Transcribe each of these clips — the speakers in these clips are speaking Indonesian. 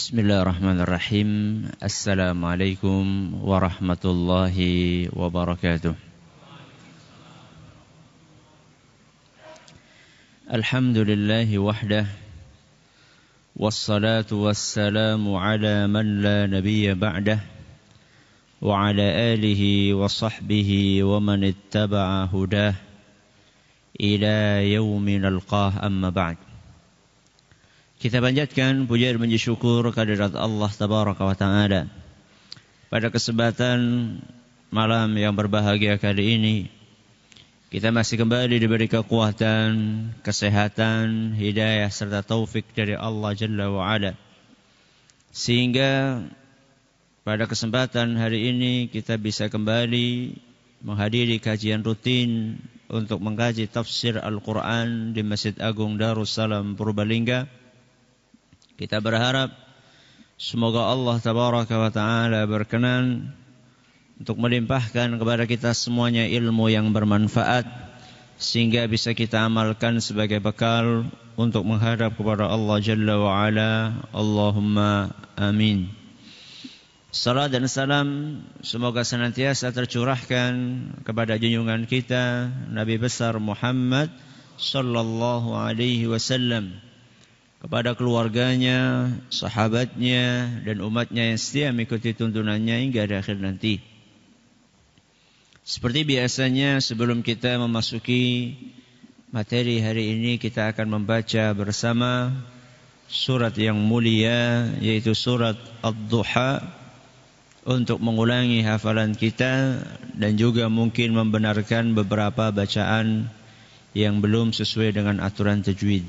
بسم الله الرحمن الرحيم السلام عليكم ورحمة الله وبركاته الحمد لله وحده والصلاة والسلام على من لا نبي بعده وعلى آله وصحبه ومن اتبع هداه إلى يوم نلقاه أما بعد Kita panjatkan puja dan puji syukur kehadirat Allah Tabaraka wa Ta'ala. Pada kesempatan malam yang berbahagia kali ini, kita masih kembali diberi kekuatan, kesehatan, hidayah serta taufik dari Allah Jalla wa Ala. Sehingga pada kesempatan hari ini kita bisa kembali menghadiri kajian rutin untuk mengkaji tafsir Al-Quran di Masjid Agung Darussalam Purbalingga kita berharap semoga Allah tabaraka wa taala berkenan untuk melimpahkan kepada kita semuanya ilmu yang bermanfaat sehingga bisa kita amalkan sebagai bekal untuk menghadap kepada Allah Jalla wa Ala. Allahumma amin. Salam dan salam semoga senantiasa tercurahkan kepada junjungan kita Nabi besar Muhammad sallallahu alaihi wasallam kepada keluarganya, sahabatnya, dan umatnya yang setia mengikuti tuntunannya hingga di akhir nanti. Seperti biasanya sebelum kita memasuki materi hari ini kita akan membaca bersama surat yang mulia yaitu surat Ad-Duha untuk mengulangi hafalan kita dan juga mungkin membenarkan beberapa bacaan yang belum sesuai dengan aturan tajwid.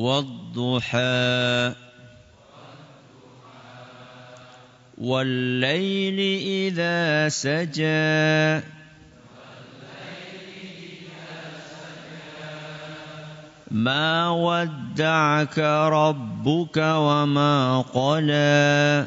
والضحى والليل إذا سجى ما ودعك ربك وما قلى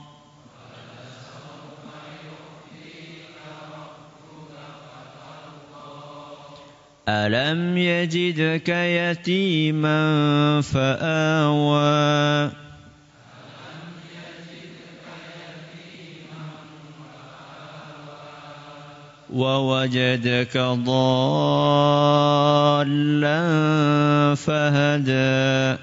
ألم يجدك يتيما فآوى ووجدك ضالا فهدى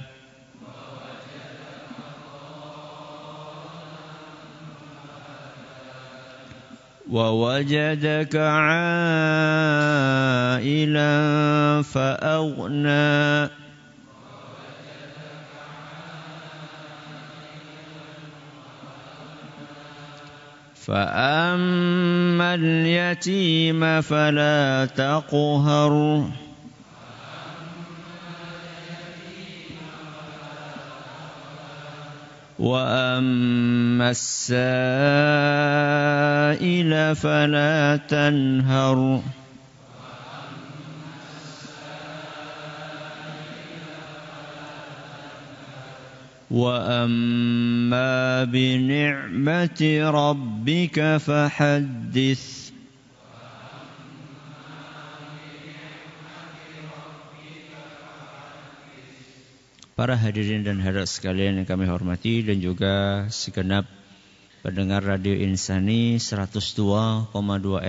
ووجدك عائلا فأغنى فأما اليتيم فلا تقهره وأما السائل فلا تنهر وأما بنعمة ربك فحدث para hadirin dan hadirat sekalian yang kami hormati dan juga segenap pendengar Radio Insani 102,2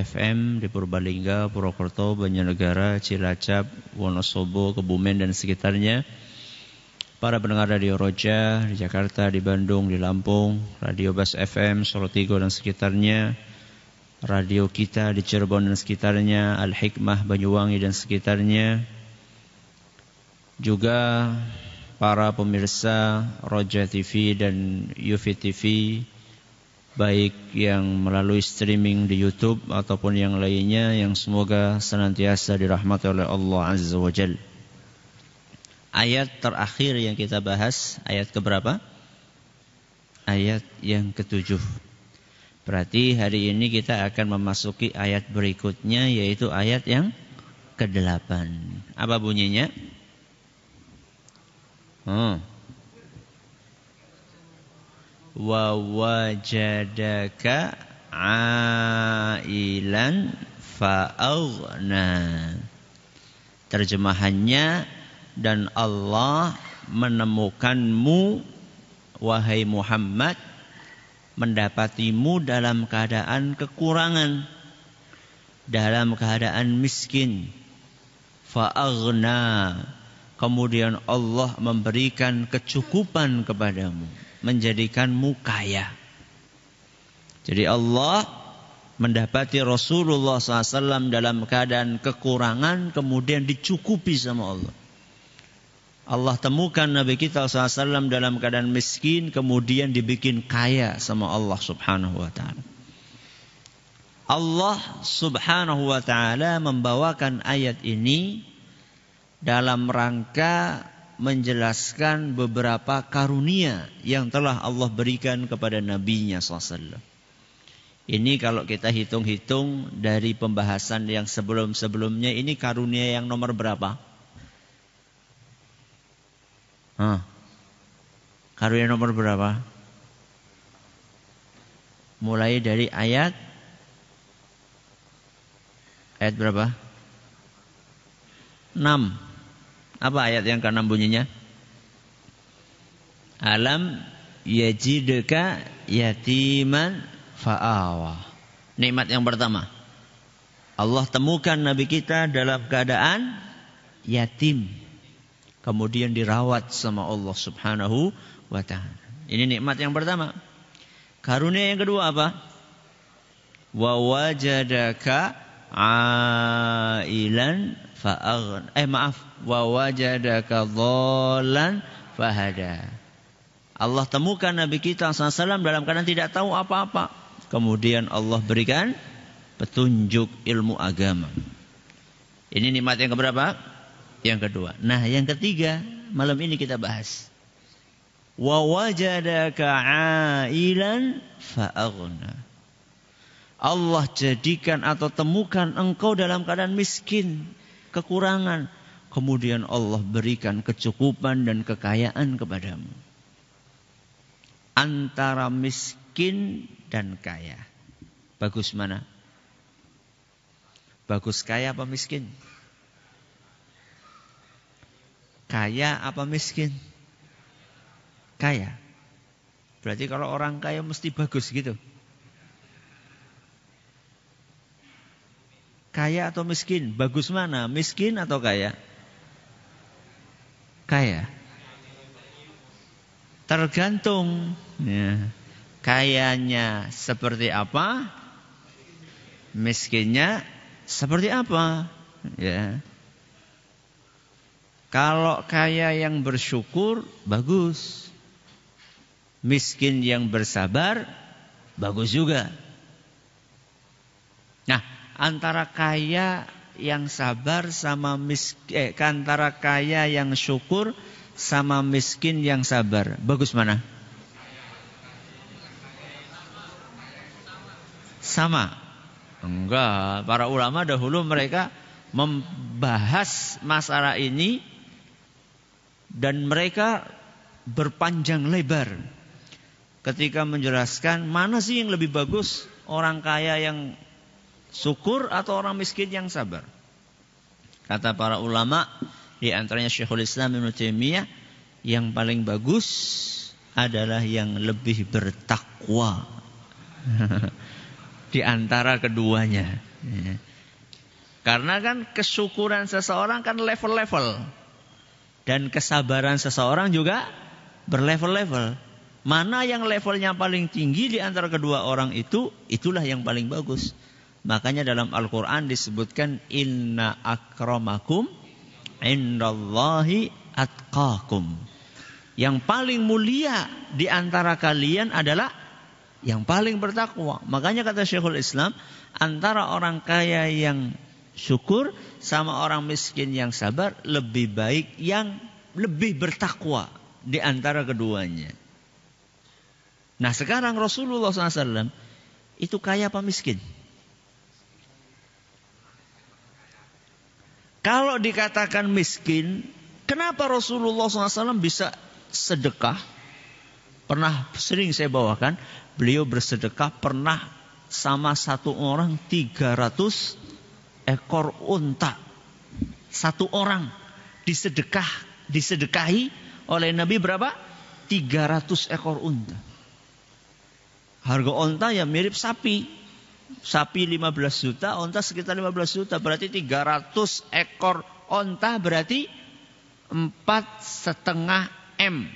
FM di Purbalingga, Purwokerto, Banyanegara, Cilacap, Wonosobo, Kebumen dan sekitarnya. Para pendengar Radio Roja di Jakarta, di Bandung, di Lampung, Radio Bas FM, Solotigo dan sekitarnya. Radio kita di Cirebon dan sekitarnya, Al-Hikmah, Banyuwangi dan sekitarnya. Juga para pemirsa Roja TV dan UV TV baik yang melalui streaming di YouTube ataupun yang lainnya yang semoga senantiasa dirahmati oleh Allah Azza wa Jal. Ayat terakhir yang kita bahas, ayat keberapa? Ayat yang ketujuh. Berarti hari ini kita akan memasuki ayat berikutnya yaitu ayat yang kedelapan. Apa bunyinya? Hmm. Wa wajadaka ailan fa'aghna. Terjemahannya dan Allah menemukanmu wahai Muhammad mendapatimu dalam keadaan kekurangan dalam keadaan miskin fa'aghna Kemudian Allah memberikan kecukupan kepadamu. Menjadikanmu kaya. Jadi Allah mendapati Rasulullah SAW dalam keadaan kekurangan. Kemudian dicukupi sama Allah. Allah temukan Nabi kita SAW dalam keadaan miskin. Kemudian dibikin kaya sama Allah Subhanahu wa Ta'ala. Allah Subhanahu wa taala membawakan ayat ini dalam rangka menjelaskan beberapa karunia yang telah Allah berikan kepada nabinya SAW. Ini kalau kita hitung-hitung dari pembahasan yang sebelum-sebelumnya ini karunia yang nomor berapa? Hah. Karunia nomor berapa? Mulai dari ayat ayat berapa? 6 apa ayat yang keenam bunyinya? Alam yajidka yatiman fa'awa. Nikmat yang pertama. Allah temukan Nabi kita dalam keadaan yatim. Kemudian dirawat sama Allah subhanahu wa ta'ala. Ini nikmat yang pertama. Karunia yang kedua apa? Wa wajadaka ailan fa'aghn eh maaf wa wajadaka dhalan fahada Allah temukan Nabi kita SAW dalam keadaan tidak tahu apa-apa kemudian Allah berikan petunjuk ilmu agama ini nikmat yang keberapa yang kedua nah yang ketiga malam ini kita bahas wa wajadaka ailan fa'aghna Allah jadikan atau temukan engkau dalam keadaan miskin kekurangan. Kemudian Allah berikan kecukupan dan kekayaan kepadamu. Antara miskin dan kaya. Bagus mana? Bagus kaya apa miskin? Kaya apa miskin? Kaya. Berarti kalau orang kaya mesti bagus gitu. Kaya atau miskin? Bagus mana? Miskin atau kaya? Kaya. Tergantung ya. Kayanya seperti apa? Miskinnya seperti apa? Ya. Kalau kaya yang bersyukur bagus. Miskin yang bersabar bagus juga. Nah, antara kaya yang sabar sama miskin eh, antara kaya yang syukur sama miskin yang sabar. Bagus mana? Sama. Enggak, para ulama dahulu mereka membahas masalah ini dan mereka berpanjang lebar ketika menjelaskan mana sih yang lebih bagus orang kaya yang Syukur atau orang miskin yang sabar? Kata para ulama, di antaranya Syekhul Islam Ibn Taimiyah, yang paling bagus adalah yang lebih bertakwa. di antara keduanya. Karena kan kesyukuran seseorang kan level-level. Dan kesabaran seseorang juga berlevel-level. Mana yang levelnya paling tinggi di antara kedua orang itu, itulah yang paling bagus. Makanya dalam Al-Quran disebutkan inna akramakum indallahi atqakum. Yang paling mulia di antara kalian adalah yang paling bertakwa. Makanya kata Syekhul Islam, antara orang kaya yang syukur sama orang miskin yang sabar lebih baik yang lebih bertakwa di antara keduanya. Nah sekarang Rasulullah SAW itu kaya apa miskin? Kalau dikatakan miskin, kenapa Rasulullah SAW bisa sedekah? Pernah sering saya bawakan, beliau bersedekah pernah sama satu orang 300 ekor unta. Satu orang disedekah, disedekahi oleh Nabi berapa? 300 ekor unta. Harga unta ya mirip sapi sapi 15 juta, onta sekitar 15 juta. Berarti 300 ekor onta berarti 4 setengah M.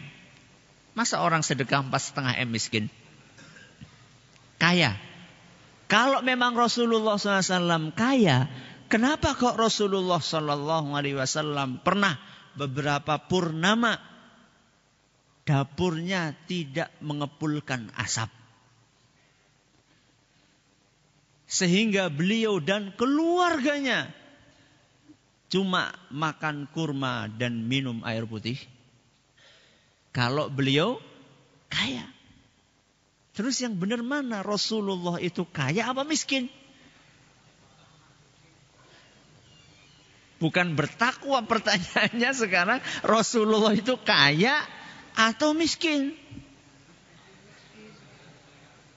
Masa orang sedekah 4 setengah M miskin? Kaya. Kalau memang Rasulullah SAW kaya, kenapa kok Rasulullah SAW pernah beberapa purnama dapurnya tidak mengepulkan asap? sehingga beliau dan keluarganya cuma makan kurma dan minum air putih? Kalau beliau kaya. Terus yang benar mana Rasulullah itu kaya apa miskin? Bukan bertakwa pertanyaannya sekarang Rasulullah itu kaya atau miskin?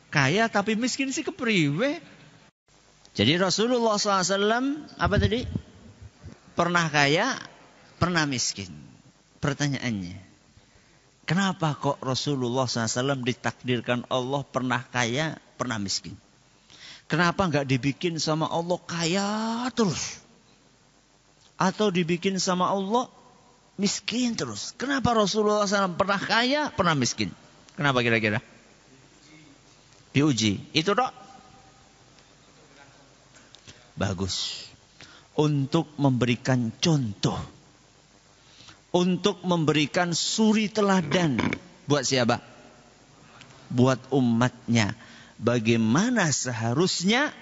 Kaya tapi miskin sih kepriwe. Jadi Rasulullah SAW apa tadi? Pernah kaya, pernah miskin. Pertanyaannya, kenapa kok Rasulullah SAW ditakdirkan Allah pernah kaya, pernah miskin? Kenapa nggak dibikin sama Allah kaya terus? Atau dibikin sama Allah miskin terus? Kenapa Rasulullah SAW pernah kaya, pernah miskin? Kenapa kira-kira? Diuji. Itu dok bagus. Untuk memberikan contoh. Untuk memberikan suri teladan. Buat siapa? Buat umatnya. Bagaimana seharusnya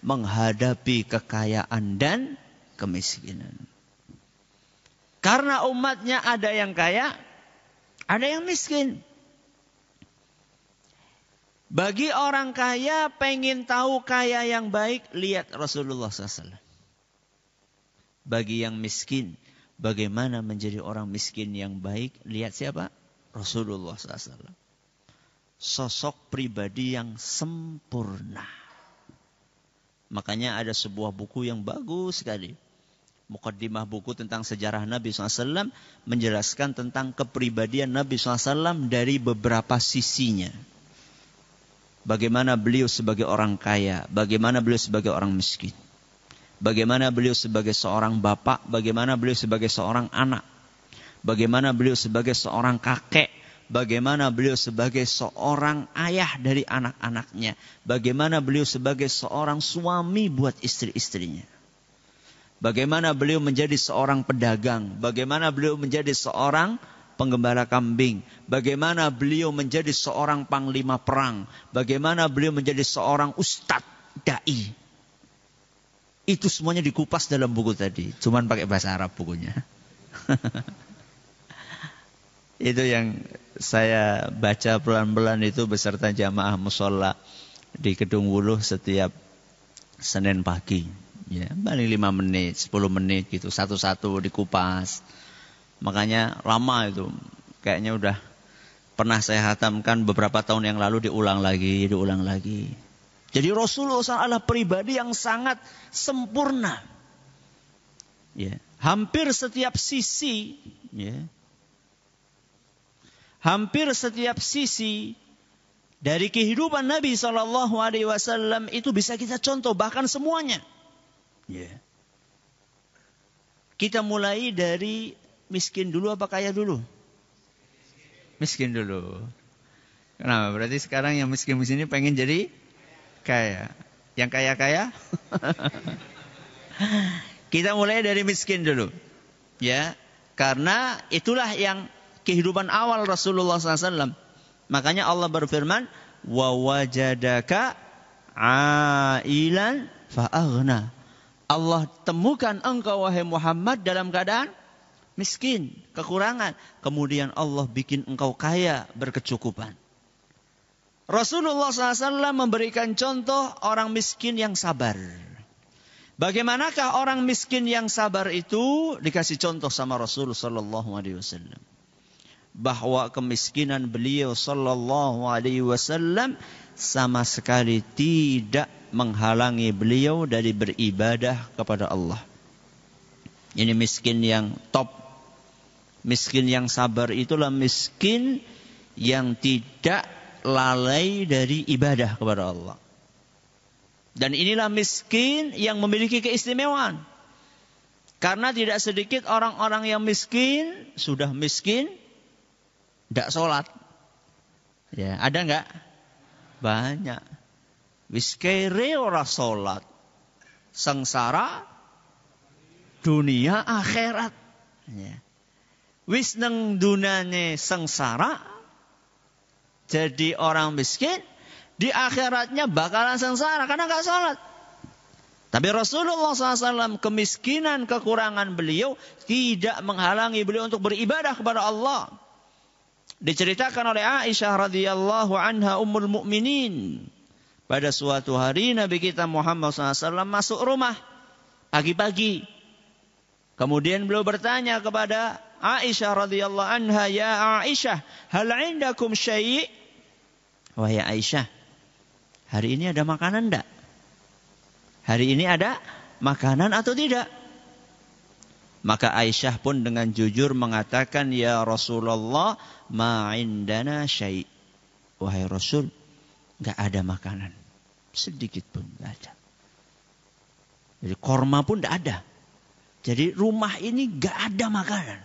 menghadapi kekayaan dan kemiskinan. Karena umatnya ada yang kaya, ada yang miskin. Bagi orang kaya, pengen tahu kaya yang baik, lihat Rasulullah SAW. Bagi yang miskin, bagaimana menjadi orang miskin yang baik, lihat siapa? Rasulullah SAW. Sosok pribadi yang sempurna. Makanya ada sebuah buku yang bagus sekali. Mukaddimah buku tentang sejarah Nabi SAW menjelaskan tentang kepribadian Nabi SAW dari beberapa sisinya Bagaimana beliau sebagai orang kaya, bagaimana beliau sebagai orang miskin. Bagaimana beliau sebagai seorang bapak, bagaimana beliau sebagai seorang anak. Bagaimana beliau sebagai seorang kakek, bagaimana beliau sebagai seorang ayah dari anak-anaknya. Bagaimana beliau sebagai seorang suami buat istri-istrinya. Bagaimana beliau menjadi seorang pedagang, bagaimana beliau menjadi seorang penggembala kambing, bagaimana beliau menjadi seorang panglima perang, bagaimana beliau menjadi seorang ustadz dai. Itu semuanya dikupas dalam buku tadi, cuman pakai bahasa Arab bukunya. itu yang saya baca pelan-pelan itu beserta jamaah musola di gedung Wuluh setiap Senin pagi. Ya, paling 5 menit, sepuluh menit gitu, satu-satu dikupas Makanya lama itu. Kayaknya udah pernah saya hatamkan beberapa tahun yang lalu diulang lagi, diulang lagi. Jadi Rasulullah SAW adalah pribadi yang sangat sempurna. Ya. Hampir setiap sisi, ya. hampir setiap sisi dari kehidupan Nabi Shallallahu Alaihi Wasallam itu bisa kita contoh bahkan semuanya. Yeah. Kita mulai dari miskin dulu apa kaya dulu? Miskin dulu. Kenapa? Berarti sekarang yang miskin-miskin ini pengen jadi kaya. Yang kaya-kaya? Kita mulai dari miskin dulu. Ya, karena itulah yang kehidupan awal Rasulullah SAW. Makanya Allah berfirman, wajadaka ailan fa'aghna. Allah temukan engkau wahai Muhammad dalam keadaan miskin, kekurangan. Kemudian Allah bikin engkau kaya, berkecukupan. Rasulullah SAW memberikan contoh orang miskin yang sabar. Bagaimanakah orang miskin yang sabar itu dikasih contoh sama Rasulullah SAW bahwa kemiskinan beliau Sallallahu Alaihi Wasallam sama sekali tidak menghalangi beliau dari beribadah kepada Allah. Ini miskin yang top Miskin yang sabar itulah miskin yang tidak lalai dari ibadah kepada Allah. Dan inilah miskin yang memiliki keistimewaan. Karena tidak sedikit orang-orang yang miskin, sudah miskin, tidak sholat. Ya, ada nggak? Banyak. Miskere ora sholat. Sengsara dunia akhirat. Ya wis neng dunane sengsara jadi orang miskin di akhiratnya bakalan sengsara karena nggak sholat. Tapi Rasulullah SAW kemiskinan kekurangan beliau tidak menghalangi beliau untuk beribadah kepada Allah. Diceritakan oleh Aisyah radhiyallahu anha ummul mukminin pada suatu hari Nabi kita Muhammad SAW masuk rumah pagi-pagi. Kemudian beliau bertanya kepada Aisyah radhiyallahu anha, "Ya Aisyah, hal indakum syai'?" Wahai Aisyah, hari ini ada makanan enggak? Hari ini ada makanan atau tidak? Maka Aisyah pun dengan jujur mengatakan, "Ya Rasulullah, ma'indana syai'." Wahai Rasul, enggak ada makanan. Sedikit pun enggak ada. Jadi korma pun enggak ada. Jadi rumah ini enggak ada makanan.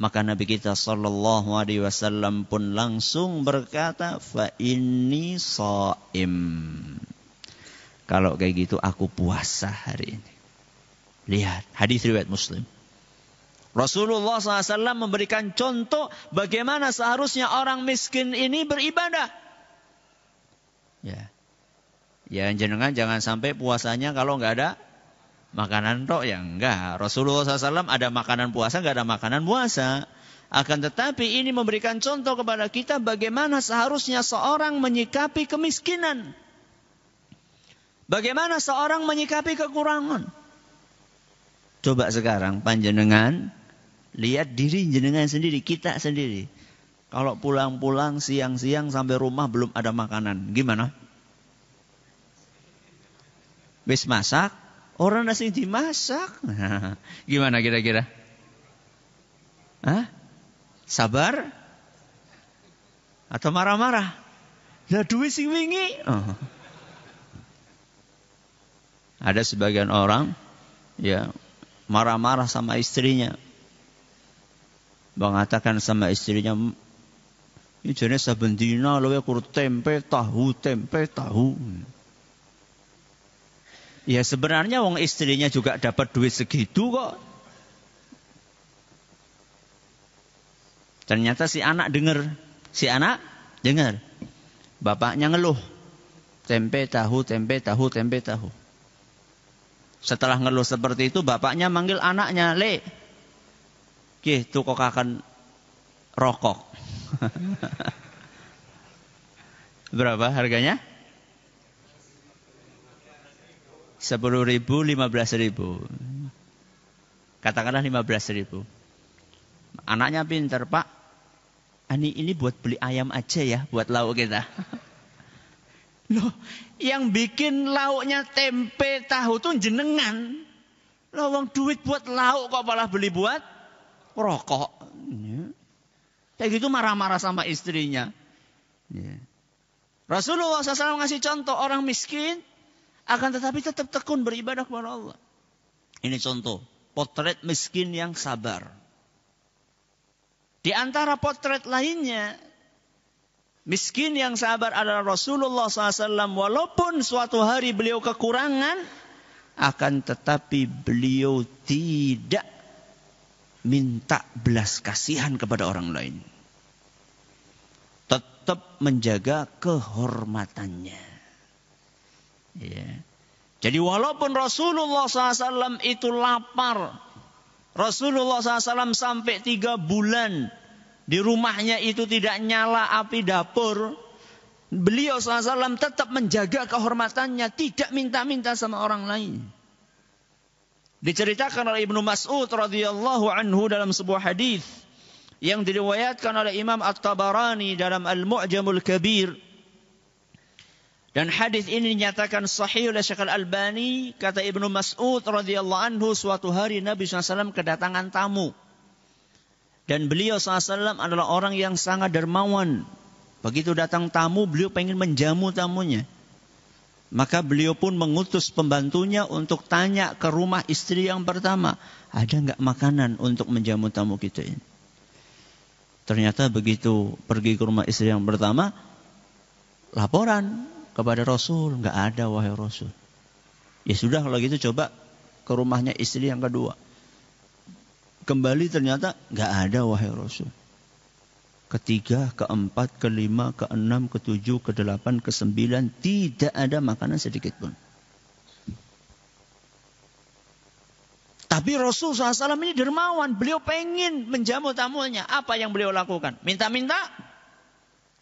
Maka Nabi kita sallallahu alaihi wasallam pun langsung berkata, "Fa inni saim. Kalau kayak gitu aku puasa hari ini. Lihat hadis riwayat Muslim. Rasulullah SAW memberikan contoh bagaimana seharusnya orang miskin ini beribadah. Ya, ya jenengan jangan sampai puasanya kalau nggak ada Makanan tok ya enggak. Rasulullah SAW ada makanan puasa, enggak ada makanan puasa. Akan tetapi ini memberikan contoh kepada kita bagaimana seharusnya seorang menyikapi kemiskinan. Bagaimana seorang menyikapi kekurangan. Coba sekarang panjenengan lihat diri jenengan sendiri, kita sendiri. Kalau pulang-pulang siang-siang sampai rumah belum ada makanan, gimana? Wis masak, Orang nasi dimasak. gimana kira-kira? Sabar? Atau marah-marah? Lah duit sing wingi. Oh. Ada sebagian orang ya marah-marah sama istrinya. Mengatakan sama istrinya, ini jenis loh ya kurut tempe, tahu, tempe, tahu. Ya sebenarnya wong istrinya juga dapat duit segitu kok. Ternyata si anak dengar, si anak dengar. Bapaknya ngeluh. Tempe tahu, tempe tahu, tempe tahu. Setelah ngeluh seperti itu, bapaknya manggil anaknya, Le, Ki, kok akan rokok. Berapa harganya? 10 ribu, 15 ribu. Katakanlah 15 ribu. Anaknya pinter, Pak. Ani ini buat beli ayam aja ya, buat lauk kita. Loh, yang bikin lauknya tempe tahu tuh jenengan. Loh, uang duit buat lauk kok malah beli buat rokok. Ya. Kayak gitu marah-marah sama istrinya. Ya. Rasulullah SAW ngasih contoh orang miskin akan tetapi tetap tekun beribadah kepada Allah. Ini contoh. Potret miskin yang sabar. Di antara potret lainnya, miskin yang sabar adalah Rasulullah SAW. Walaupun suatu hari beliau kekurangan, akan tetapi beliau tidak minta belas kasihan kepada orang lain. Tetap menjaga kehormatannya. Ya. Jadi walaupun Rasulullah SAW itu lapar, Rasulullah SAW sampai tiga bulan di rumahnya itu tidak nyala api dapur, beliau SAW tetap menjaga kehormatannya, tidak minta-minta sama orang lain. Diceritakan oleh Ibnu Mas'ud radhiyallahu anhu dalam sebuah hadis yang diriwayatkan oleh Imam At-Tabarani dalam Al-Mu'jamul Kabir dan hadis ini dinyatakan sahih oleh Syekh Al-Albani, kata Ibnu Mas'ud radhiyallahu anhu suatu hari Nabi SAW kedatangan tamu. Dan beliau SAW adalah orang yang sangat dermawan. Begitu datang tamu, beliau pengen menjamu tamunya. Maka beliau pun mengutus pembantunya untuk tanya ke rumah istri yang pertama. Ada nggak makanan untuk menjamu tamu kita ini? Ternyata begitu pergi ke rumah istri yang pertama, laporan kepada Rasul. Nggak ada wahai Rasul. Ya sudah kalau gitu coba ke rumahnya istri yang kedua. Kembali ternyata nggak ada wahai Rasul. Ketiga, keempat, kelima, keenam, ketujuh, kedelapan, kesembilan. Tidak ada makanan sedikit pun. Tapi Rasul SAW ini dermawan. Beliau pengen menjamu tamunya. Apa yang beliau lakukan? Minta-minta?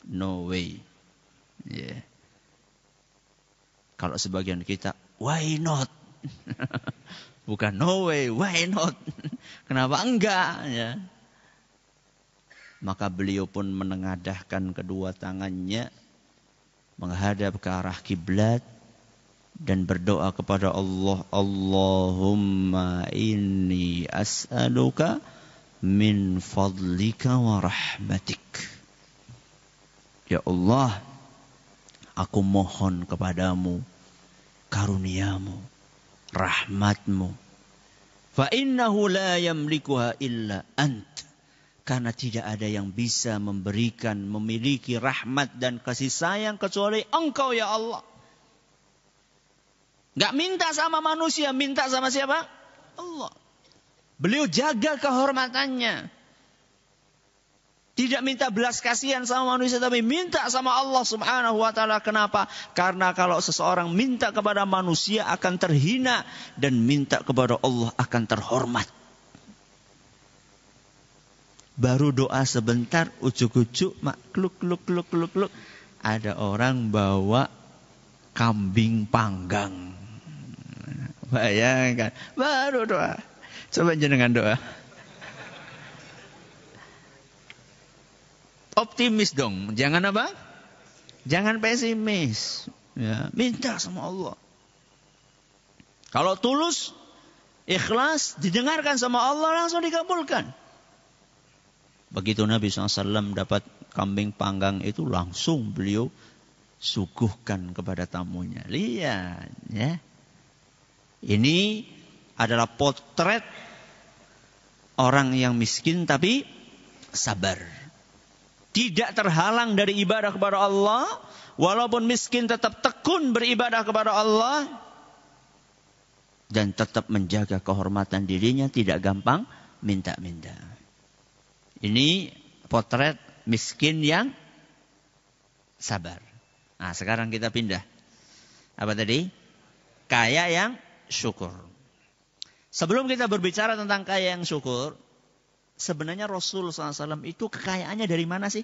No way. Yeah. Kalau sebagian kita, why not? Bukan no way, why not? Kenapa enggak? Ya. Maka beliau pun menengadahkan kedua tangannya menghadap ke arah kiblat dan berdoa kepada Allah, Allahumma inni as'aluka min fadlika wa rahmatik. Ya Allah, Aku mohon kepadamu karuniamu, rahmatmu. Fa innahu la yamlikuha illa ant. Karena tidak ada yang bisa memberikan, memiliki rahmat dan kasih sayang kecuali engkau ya Allah. Gak minta sama manusia, minta sama siapa? Allah. Beliau jaga kehormatannya. Tidak minta belas kasihan sama manusia tapi minta sama Allah Subhanahu wa taala. Kenapa? Karena kalau seseorang minta kepada manusia akan terhina dan minta kepada Allah akan terhormat. Baru doa sebentar ujuk-ujuk makluk kluk kluk kluk kluk ada orang bawa kambing panggang. Bayangkan, baru doa. Coba jenengan doa. optimis dong. Jangan apa? Jangan pesimis. Ya, minta sama Allah. Kalau tulus, ikhlas, didengarkan sama Allah langsung dikabulkan. Begitu Nabi SAW dapat kambing panggang itu langsung beliau suguhkan kepada tamunya. Lihat ya. Ini adalah potret orang yang miskin tapi sabar tidak terhalang dari ibadah kepada Allah, walaupun miskin tetap tekun beribadah kepada Allah dan tetap menjaga kehormatan dirinya tidak gampang minta-minta. Ini potret miskin yang sabar. Nah, sekarang kita pindah. Apa tadi? Kaya yang syukur. Sebelum kita berbicara tentang kaya yang syukur, sebenarnya Rasul SAW itu kekayaannya dari mana sih?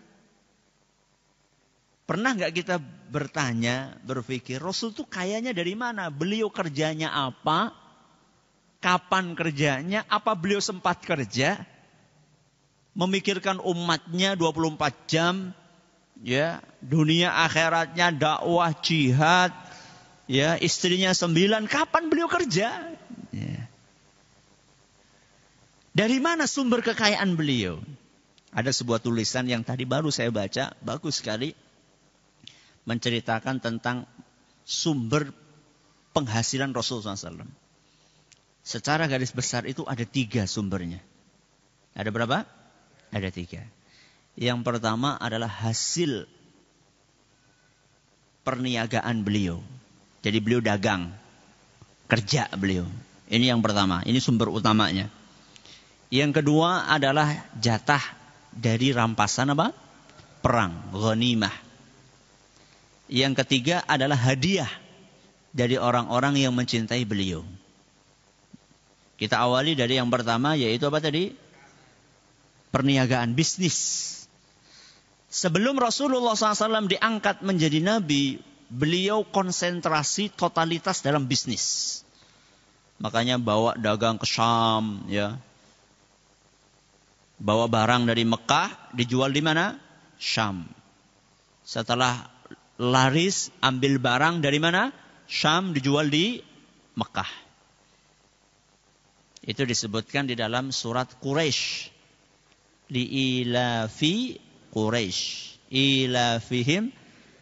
Pernah nggak kita bertanya, berpikir, Rasul itu kayanya dari mana? Beliau kerjanya apa? Kapan kerjanya? Apa beliau sempat kerja? Memikirkan umatnya 24 jam, ya dunia akhiratnya dakwah jihad, ya istrinya sembilan. Kapan beliau kerja? Dari mana sumber kekayaan beliau? Ada sebuah tulisan yang tadi baru saya baca, bagus sekali. Menceritakan tentang sumber penghasilan Rasulullah SAW. Secara garis besar itu ada tiga sumbernya. Ada berapa? Ada tiga. Yang pertama adalah hasil perniagaan beliau. Jadi beliau dagang, kerja beliau. Ini yang pertama, ini sumber utamanya. Yang kedua adalah jatah dari rampasan apa? Perang, ghanimah. Yang ketiga adalah hadiah dari orang-orang yang mencintai beliau. Kita awali dari yang pertama yaitu apa tadi? Perniagaan, bisnis. Sebelum Rasulullah SAW diangkat menjadi nabi, beliau konsentrasi totalitas dalam bisnis. Makanya bawa dagang ke Syam, ya, bawa barang dari Mekah dijual di mana? Syam. Setelah laris ambil barang dari mana? Syam dijual di Mekah. Itu disebutkan di dalam surat Quraisy. ilafi Quraisy. Ilafihim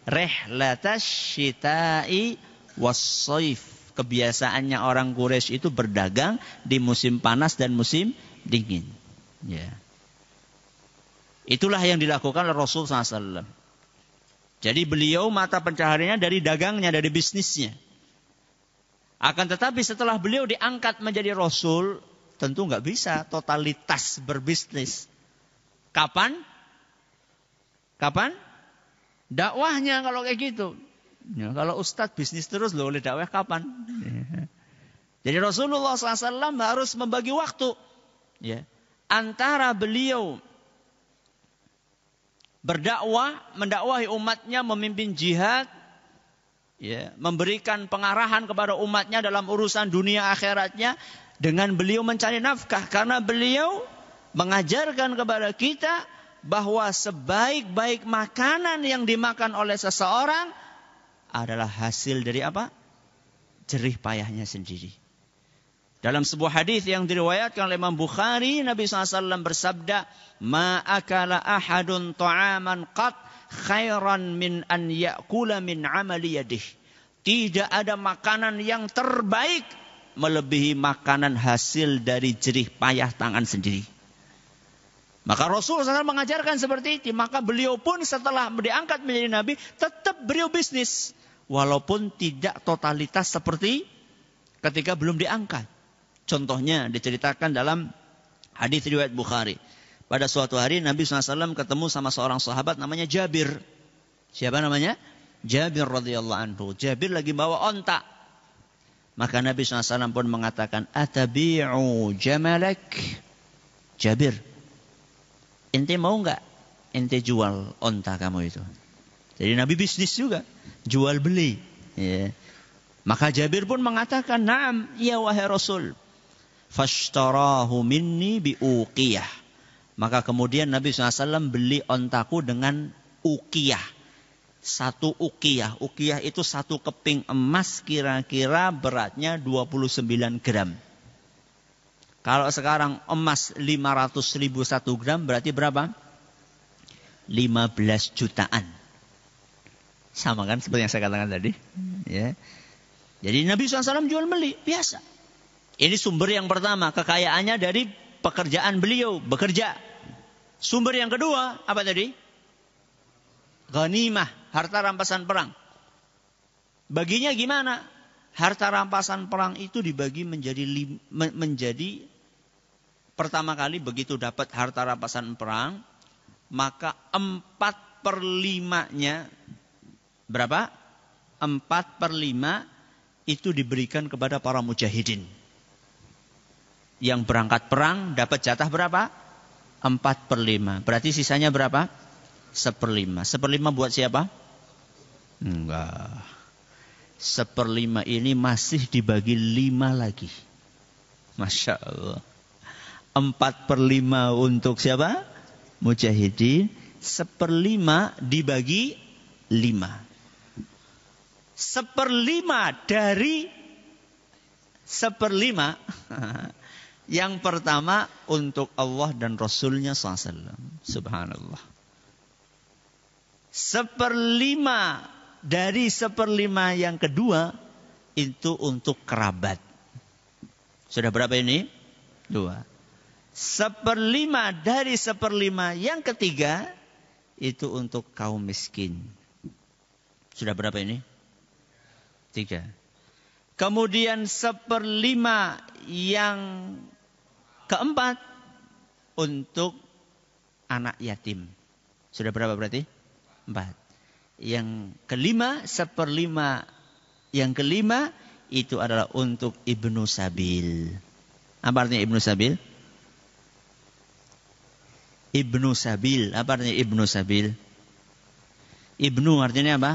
rehlatash syita'i was-saif. Kebiasaannya orang Quraisy itu berdagang di musim panas dan musim dingin. Ya. Yeah. Itulah yang dilakukan oleh Rasul SAW. Jadi beliau mata pencahariannya dari dagangnya, dari bisnisnya. Akan tetapi setelah beliau diangkat menjadi Rasul, tentu nggak bisa totalitas berbisnis. Kapan? Kapan? Dakwahnya kalau kayak gitu. Ya, kalau Ustadz bisnis terus loh oleh dakwah kapan? Jadi Rasulullah SAW harus membagi waktu ya, antara beliau berdakwah, mendakwahi umatnya, memimpin jihad, ya, memberikan pengarahan kepada umatnya dalam urusan dunia akhiratnya dengan beliau mencari nafkah karena beliau mengajarkan kepada kita bahwa sebaik-baik makanan yang dimakan oleh seseorang adalah hasil dari apa? jerih payahnya sendiri. Dalam sebuah hadis yang diriwayatkan oleh Imam Bukhari, Nabi SAW bersabda, "Ma akala ahadun ta'aman qat khairan min an ya'kula min amali yadih." Tidak ada makanan yang terbaik melebihi makanan hasil dari jerih payah tangan sendiri. Maka Rasul SAW mengajarkan seperti itu. Maka beliau pun setelah diangkat menjadi Nabi, tetap beliau bisnis. Walaupun tidak totalitas seperti ketika belum diangkat. Contohnya diceritakan dalam hadis riwayat Bukhari. Pada suatu hari Nabi SAW ketemu sama seorang sahabat namanya Jabir. Siapa namanya? Jabir radhiyallahu anhu. Jabir lagi bawa onta. Maka Nabi SAW pun mengatakan, Atabi'u Jamalek Jabir, ente mau nggak ente jual onta kamu itu? Jadi Nabi bisnis juga, jual beli. Ya. Maka Jabir pun mengatakan, Nam ya wahai Rasul, fashtarahu minni biuqiyah. Maka kemudian Nabi SAW beli ontaku dengan ukiyah. Satu ukiyah. Ukiyah itu satu keping emas kira-kira beratnya 29 gram. Kalau sekarang emas 500 ribu satu gram berarti berapa? 15 jutaan. Sama kan seperti yang saya katakan tadi. Ya. Jadi Nabi SAW jual beli biasa. Ini sumber yang pertama, kekayaannya dari pekerjaan beliau, bekerja. Sumber yang kedua, apa tadi? Ghanimah, harta rampasan perang. Baginya gimana? Harta rampasan perang itu dibagi menjadi menjadi pertama kali begitu dapat harta rampasan perang, maka 4 per 5-nya berapa? 4 per 5 itu diberikan kepada para mujahidin yang berangkat perang dapat jatah berapa? 4 per 5. Berarti sisanya berapa? per lima buat siapa? Enggak. lima ini masih dibagi lima lagi. Masya Allah. Empat per lima untuk siapa? Mujahidin. lima dibagi lima. lima dari lima. Yang pertama untuk Allah dan Rasulnya SAW. Subhanallah. Seperlima dari seperlima yang kedua itu untuk kerabat. Sudah berapa ini? Dua. Seperlima dari seperlima yang ketiga itu untuk kaum miskin. Sudah berapa ini? Tiga. Kemudian seperlima yang Keempat, untuk anak yatim. Sudah berapa berarti? Empat. Yang kelima, seperlima. Yang kelima, itu adalah untuk Ibnu Sabil. Apa artinya Ibnu Sabil? Ibnu Sabil. Apa artinya Ibnu Sabil? Ibnu artinya apa?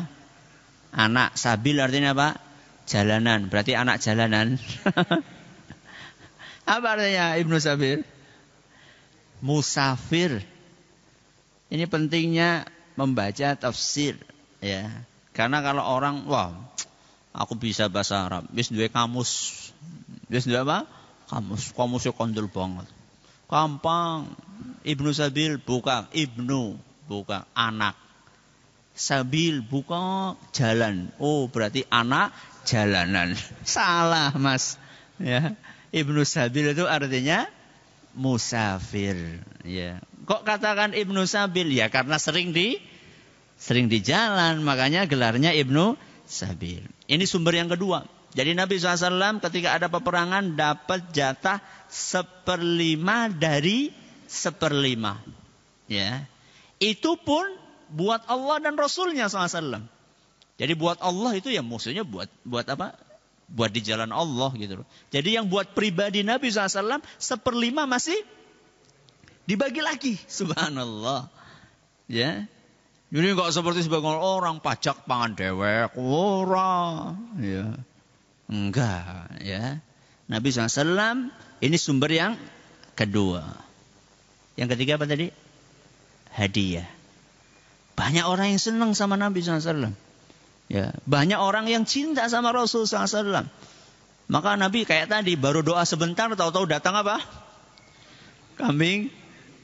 Anak. Sabil artinya apa? Jalanan. Berarti anak jalanan. Apa artinya Ibnu Sabir? Musafir. Ini pentingnya membaca tafsir ya. Karena kalau orang wah aku bisa bahasa Arab, wis duwe kamus. Wis duwe apa? Kamus. Kamusnya kondul banget. Gampang. Ibnu Sabil buka Ibnu buka anak. Sabil buka jalan. Oh, berarti anak jalanan. Salah, Mas. Ya. Ibnu Sabil itu artinya musafir. Ya. Kok katakan Ibnu Sabil? Ya karena sering di sering di jalan, makanya gelarnya Ibnu Sabil. Ini sumber yang kedua. Jadi Nabi SAW ketika ada peperangan dapat jatah seperlima dari seperlima. Ya. Itu pun buat Allah dan Rasulnya SAW. Jadi buat Allah itu ya musuhnya buat buat apa? buat di jalan Allah gitu loh. Jadi yang buat pribadi Nabi SAW seperlima masih dibagi lagi. Subhanallah. Ya. Jadi nggak seperti sebagian orang pajak pangan dewek. Ora. Ya. Enggak. Ya. Nabi SAW ini sumber yang kedua. Yang ketiga apa tadi? Hadiah. Banyak orang yang senang sama Nabi SAW. Ya, banyak orang yang cinta sama Rasul SAW. Maka Nabi kayak tadi baru doa sebentar tahu-tahu datang apa? Kambing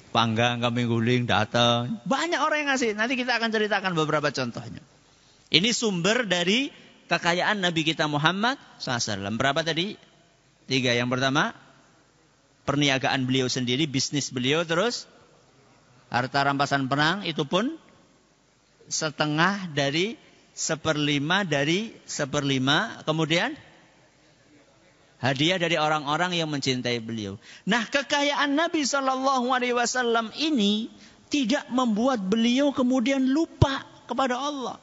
panggang, kambing guling datang. Banyak orang yang ngasih. Nanti kita akan ceritakan beberapa contohnya. Ini sumber dari kekayaan Nabi kita Muhammad SAW. Berapa tadi? Tiga. Yang pertama, perniagaan beliau sendiri, bisnis beliau. Terus, harta rampasan perang itu pun setengah dari seperlima dari seperlima. Kemudian hadiah dari orang-orang yang mencintai beliau. Nah kekayaan Nabi Shallallahu Alaihi Wasallam ini tidak membuat beliau kemudian lupa kepada Allah.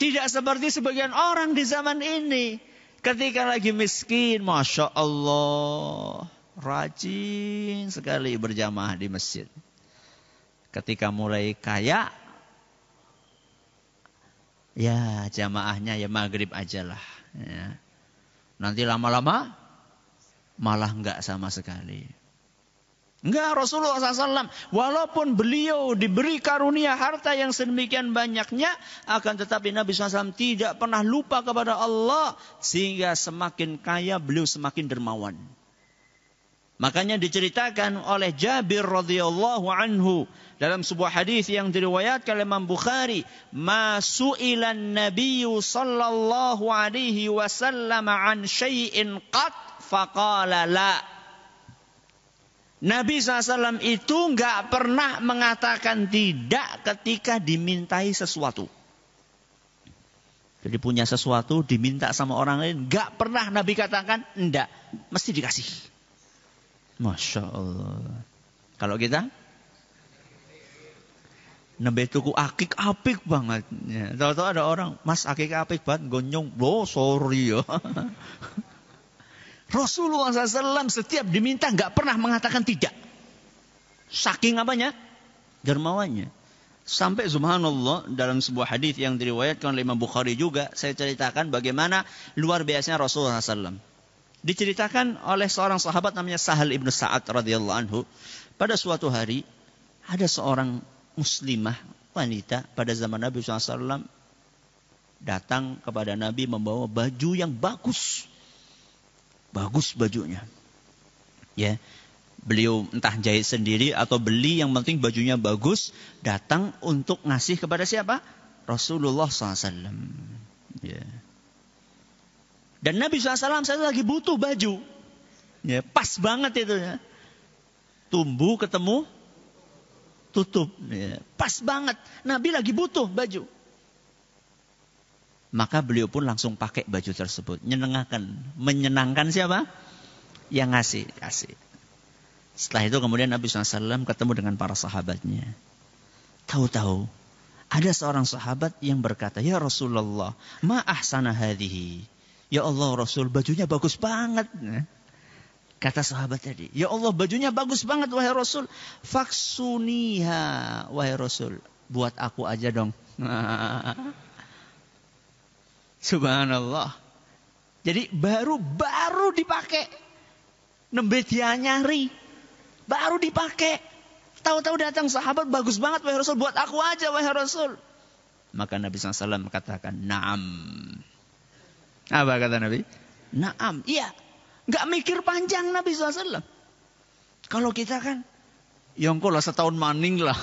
Tidak seperti sebagian orang di zaman ini. Ketika lagi miskin, Masya Allah. Rajin sekali berjamaah di masjid. Ketika mulai kaya, Ya jamaahnya ya maghrib lah. Ya. Nanti lama-lama malah nggak sama sekali. Enggak Rasulullah SAW. Walaupun beliau diberi karunia harta yang sedemikian banyaknya. Akan tetapi Nabi SAW tidak pernah lupa kepada Allah. Sehingga semakin kaya beliau semakin dermawan. Makanya diceritakan oleh Jabir radhiyallahu anhu dalam sebuah hadis yang diriwayatkan oleh Imam Bukhari, "Masu'ilan Nabiyyu sallallahu alaihi wasallam an syai'in qat faqala la." Nabi SAW itu nggak pernah mengatakan tidak ketika dimintai sesuatu. Jadi punya sesuatu diminta sama orang lain, nggak pernah Nabi katakan enggak, mesti dikasih. Masya Allah. Kalau kita nembe tuku akik apik banget. Ya, Tahu-tahu ada orang, "Mas akik apik banget, gonyong." Lo oh, sorry ya. Rasulullah SAW setiap diminta nggak pernah mengatakan tidak. Saking apanya? Dermawannya. Sampai subhanallah dalam sebuah hadis yang diriwayatkan oleh Imam Bukhari juga saya ceritakan bagaimana luar biasanya Rasulullah SAW. Diceritakan oleh seorang sahabat namanya Sahal ibnu Sa'ad radhiyallahu anhu pada suatu hari ada seorang muslimah wanita pada zaman Nabi SAW datang kepada Nabi membawa baju yang bagus. Bagus bajunya. Ya. Beliau entah jahit sendiri atau beli yang penting bajunya bagus. Datang untuk ngasih kepada siapa? Rasulullah SAW. Ya. Dan Nabi SAW saya lagi butuh baju. Ya, pas banget itu ya. Tumbuh ketemu tutup. Ya, pas banget. Nabi lagi butuh baju. Maka beliau pun langsung pakai baju tersebut. Menyenangkan. Menyenangkan siapa? Yang ngasih. Kasih. Setelah itu kemudian Nabi SAW ketemu dengan para sahabatnya. Tahu-tahu ada seorang sahabat yang berkata, Ya Rasulullah, ma'ahsana sana hadihi. Ya Allah Rasul, bajunya bagus banget. Kata sahabat tadi, "Ya Allah, bajunya bagus banget wahai Rasul. Faksuniha wahai Rasul, buat aku aja dong." Subhanallah. Jadi baru baru dipakai. Nembetia nyari. Baru dipakai. Tahu-tahu datang sahabat bagus banget wahai Rasul, buat aku aja wahai Rasul. Maka Nabi SAW katakan, "Naam." Apa kata Nabi? Naam, iya. Nggak mikir panjang Nabi SAW. Kalau kita kan, ya lah setahun maning lah.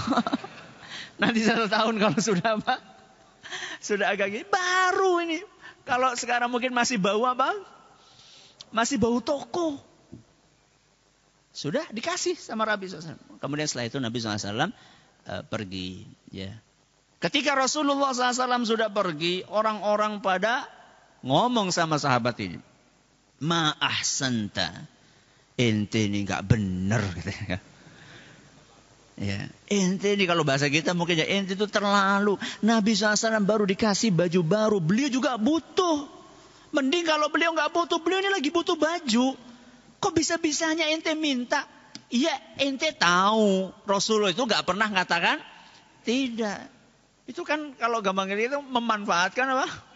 Nanti satu tahun kalau sudah apa? Sudah agak gini, baru ini. Kalau sekarang mungkin masih bau apa? Masih bau toko. Sudah dikasih sama Nabi SAW. Kemudian setelah itu Nabi SAW uh, eh, pergi. Ya. Ketika Rasulullah SAW sudah pergi, orang-orang pada ngomong sama sahabat ini ma ahsanta. Ente ini nggak bener katanya. Ya. Ente ini kalau bahasa kita mungkin ya ente itu terlalu. Nabi SAW baru dikasih baju baru. Beliau juga butuh. Mending kalau beliau nggak butuh. Beliau ini lagi butuh baju. Kok bisa-bisanya ente minta? Iya ente tahu. Rasulullah itu nggak pernah mengatakan tidak. Itu kan kalau gampang itu memanfaatkan apa?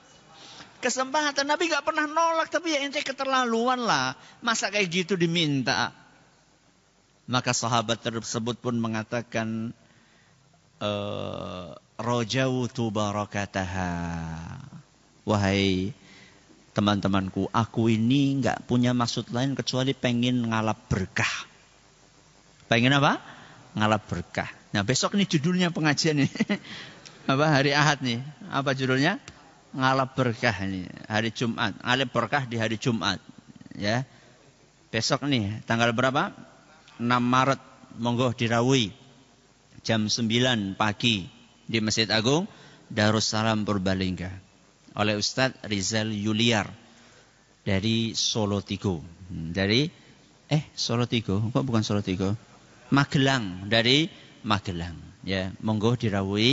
kesempatan. Nabi gak pernah nolak, tapi ya ente keterlaluan lah. Masa kayak gitu diminta? Maka sahabat tersebut pun mengatakan, e, eh, Rojautu barakataha. Wahai teman-temanku, aku ini gak punya maksud lain kecuali pengen ngalap berkah. Pengen apa? Ngalap berkah. Nah besok ini judulnya pengajian nih. apa hari Ahad nih? Apa judulnya? ngalap berkah nih hari Jumat, ngalap berkah di hari Jumat ya. Besok nih tanggal berapa? 6 Maret monggo dirawi jam 9 pagi di Masjid Agung Darussalam Purbalingga oleh Ustadz Rizal Yuliar dari Solo Tigo. Hmm, dari eh Solo Tigo, kok bukan Solo Tigo? Magelang dari Magelang ya. Monggo dirawi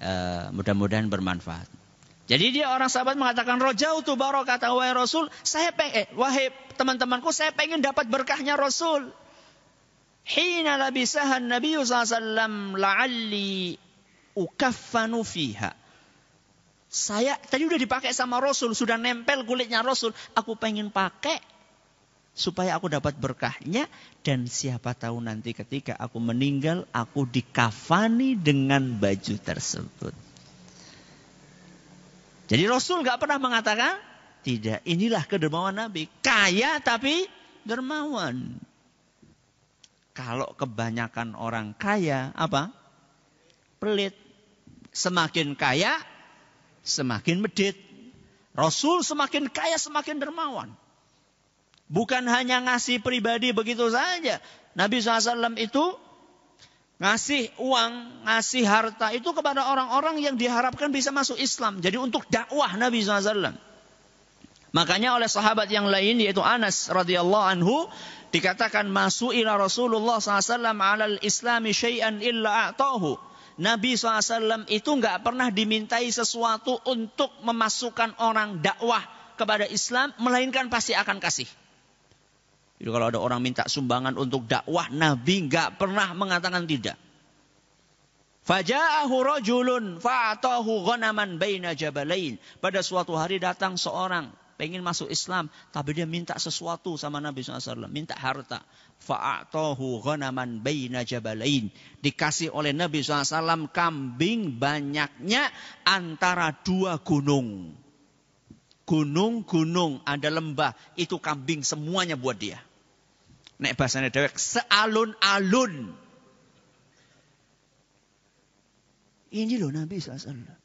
Uh, eh, mudah-mudahan bermanfaat. Jadi dia orang sahabat mengatakan rojau baru kata wahai Rasul, saya pengen eh, wahai teman-temanku saya pengen dapat berkahnya Rasul. Hina labisahan Nabi SAW la'alli ukaffanu fiha. Saya tadi udah dipakai sama Rasul, sudah nempel kulitnya Rasul. Aku pengen pakai supaya aku dapat berkahnya dan siapa tahu nanti ketika aku meninggal aku dikafani dengan baju tersebut. Jadi Rasul nggak pernah mengatakan tidak. Inilah kedermawan Nabi. Kaya tapi dermawan. Kalau kebanyakan orang kaya apa? Pelit. Semakin kaya semakin medit. Rasul semakin kaya semakin dermawan. Bukan hanya ngasih pribadi begitu saja. Nabi SAW itu ngasih uang, ngasih harta itu kepada orang-orang yang diharapkan bisa masuk Islam. Jadi untuk dakwah Nabi SAW. Makanya oleh sahabat yang lain yaitu Anas radhiyallahu anhu dikatakan masuk ila Rasulullah SAW alal Islami syai'an illa a'tahu. Nabi SAW itu nggak pernah dimintai sesuatu untuk memasukkan orang dakwah kepada Islam, melainkan pasti akan kasih. Jadi kalau ada orang minta sumbangan untuk dakwah, Nabi nggak pernah mengatakan tidak. Faja'ahu rajulun fa'atahu ghanaman baina jabalain. Pada suatu hari datang seorang pengen masuk Islam, tapi dia minta sesuatu sama Nabi SAW, minta harta. Fa'atahu ghanaman baina jabalain. Dikasih oleh Nabi SAW kambing banyaknya antara dua gunung. Gunung-gunung ada lembah, itu kambing semuanya buat dia nek bahasane dewek sealun-alun. Ini loh Nabi SAW.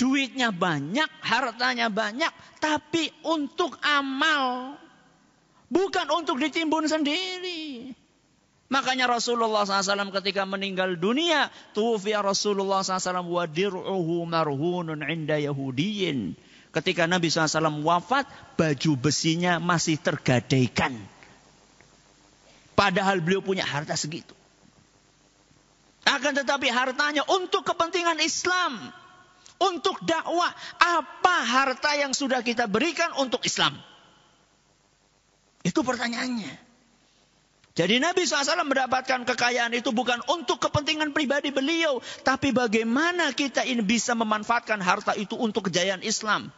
Duitnya banyak, hartanya banyak, tapi untuk amal. Bukan untuk ditimbun sendiri. Makanya Rasulullah SAW ketika meninggal dunia, Tufiya Rasulullah SAW wadir'uhu marhunun inda Yahudiyin. Ketika Nabi SAW wafat, baju besinya masih tergadaikan. Padahal beliau punya harta segitu. Akan tetapi hartanya untuk kepentingan Islam. Untuk dakwah. Apa harta yang sudah kita berikan untuk Islam? Itu pertanyaannya. Jadi Nabi SAW mendapatkan kekayaan itu bukan untuk kepentingan pribadi beliau. Tapi bagaimana kita ini bisa memanfaatkan harta itu untuk kejayaan Islam.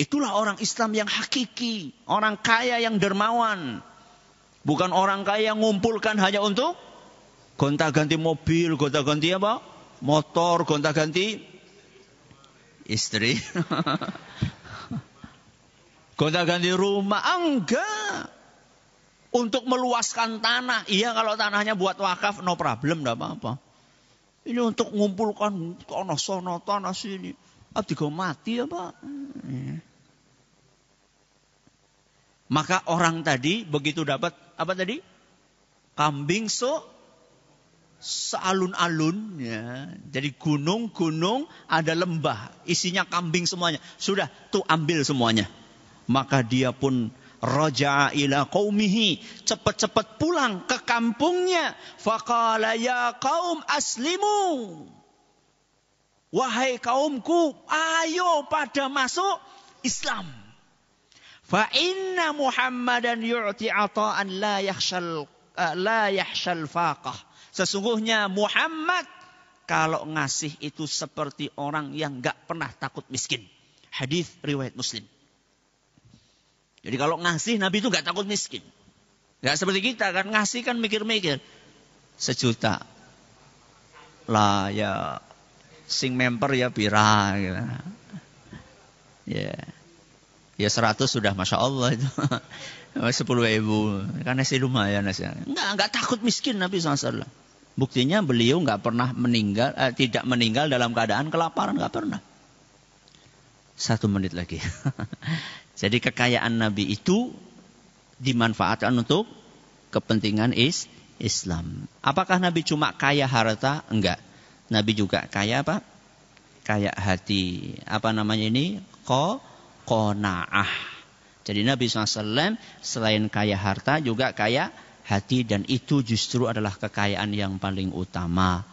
Itulah orang Islam yang hakiki. Orang kaya yang dermawan. Bukan orang kaya yang ngumpulkan hanya untuk gonta-ganti mobil, gonta-ganti apa? Motor, gonta-ganti istri. gonta-ganti rumah. Enggak. Untuk meluaskan tanah. Iya kalau tanahnya buat wakaf no problem tidak apa-apa. Ini untuk mengumpulkan, tanah sono tanah sini. Abdi ah, mati ya pak. Iya. Maka orang tadi begitu dapat apa tadi? Kambing so sealun-alun ya. Jadi gunung-gunung ada lembah, isinya kambing semuanya. Sudah tuh ambil semuanya. Maka dia pun Raja'a ila qaumihi. Cepat-cepat pulang ke kampungnya. Faqala ya kaum aslimu. Wahai kaumku, ayo pada masuk Islam. Fa inna Muhammadan yu'ti ata'an la yahshal eh, la yahshal faqah. Sesungguhnya Muhammad kalau ngasih itu seperti orang yang gak pernah takut miskin. Hadis riwayat Muslim. Jadi kalau ngasih Nabi itu nggak takut miskin. Nggak seperti kita kan ngasih kan mikir-mikir sejuta lah ya sing member ya pira gitu. Ya. Ya seratus sudah Masya Allah itu. sepuluh ribu. Kan nasi lumayan nasi. nggak nggak takut miskin Nabi SAW. Buktinya beliau nggak pernah meninggal, eh, tidak meninggal dalam keadaan kelaparan. nggak pernah. Satu menit lagi. Jadi kekayaan Nabi itu dimanfaatkan untuk kepentingan is Islam. Apakah Nabi cuma kaya harta? Enggak. Nabi juga kaya apa? Kaya hati. Apa namanya ini? Ko konaah. Jadi Nabi SAW selain kaya harta juga kaya hati dan itu justru adalah kekayaan yang paling utama.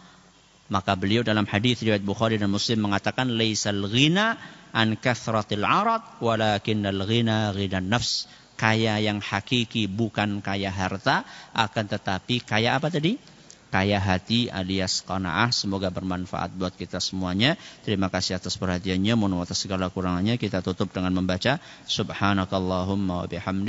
Maka beliau dalam hadis riwayat Bukhari dan Muslim mengatakan laisal ghina an kathratil arad walakinnal ghina ghina nafs. Kaya yang hakiki bukan kaya harta akan tetapi kaya apa tadi? Kaya hati alias qanaah. Semoga bermanfaat buat kita semuanya. Terima kasih atas perhatiannya. Mohon atas segala kurangannya. Kita tutup dengan membaca Subhanakallahumma wa